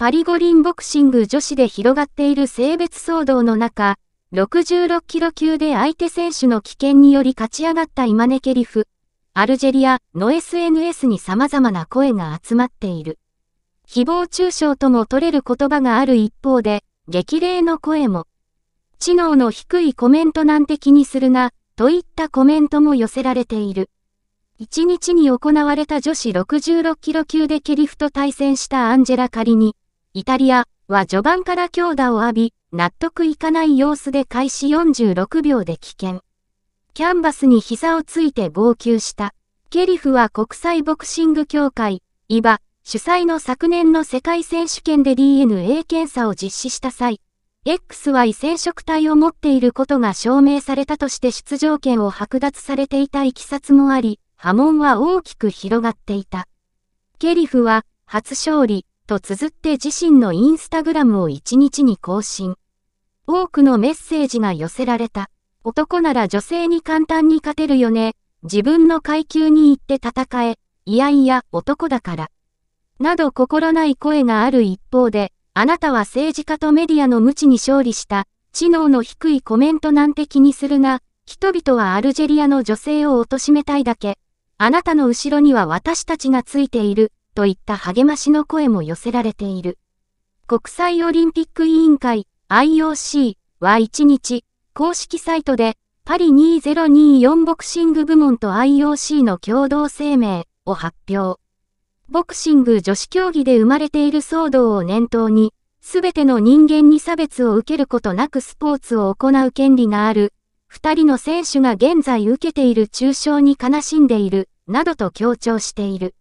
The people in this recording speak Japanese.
パリ五輪ボクシング女子で広がっている性別騒動の中、66キロ級で相手選手の危険により勝ち上がったイマネケリフ、アルジェリアの SNS に様々な声が集まっている。誹謗中傷とも取れる言葉がある一方で、激励の声も。知能の低いコメントなんて気にするな、といったコメントも寄せられている。1日に行われた女子66キロ級でケリフと対戦したアンジェラ・カリニ、イタリアは序盤から強打を浴び、納得いかない様子で開始46秒で危険。キャンバスに膝をついて号泣した。ケリフは国際ボクシング協会、イバ、主催の昨年の世界選手権で DNA 検査を実施した際、XY 染色体を持っていることが証明されたとして出場権を剥奪されていたいきさつもあり、波紋は大きく広がっていた。ケリフは、初勝利、と綴って自身のインスタグラムを1日に更新。多くのメッセージが寄せられた。男なら女性に簡単に勝てるよね。自分の階級に行って戦え。いやいや、男だから。など心ない声がある一方で、あなたは政治家とメディアの無知に勝利した、知能の低いコメントなんて気にするな、人々はアルジェリアの女性を貶めたいだけ。あなたの後ろには私たちがついている、といった励ましの声も寄せられている。国際オリンピック委員会 IOC は1日、公式サイトでパリ2024ボクシング部門と IOC の共同声明を発表。ボクシング女子競技で生まれている騒動を念頭に、すべての人間に差別を受けることなくスポーツを行う権利がある。二人の選手が現在受けている中傷に悲しんでいる、などと強調している。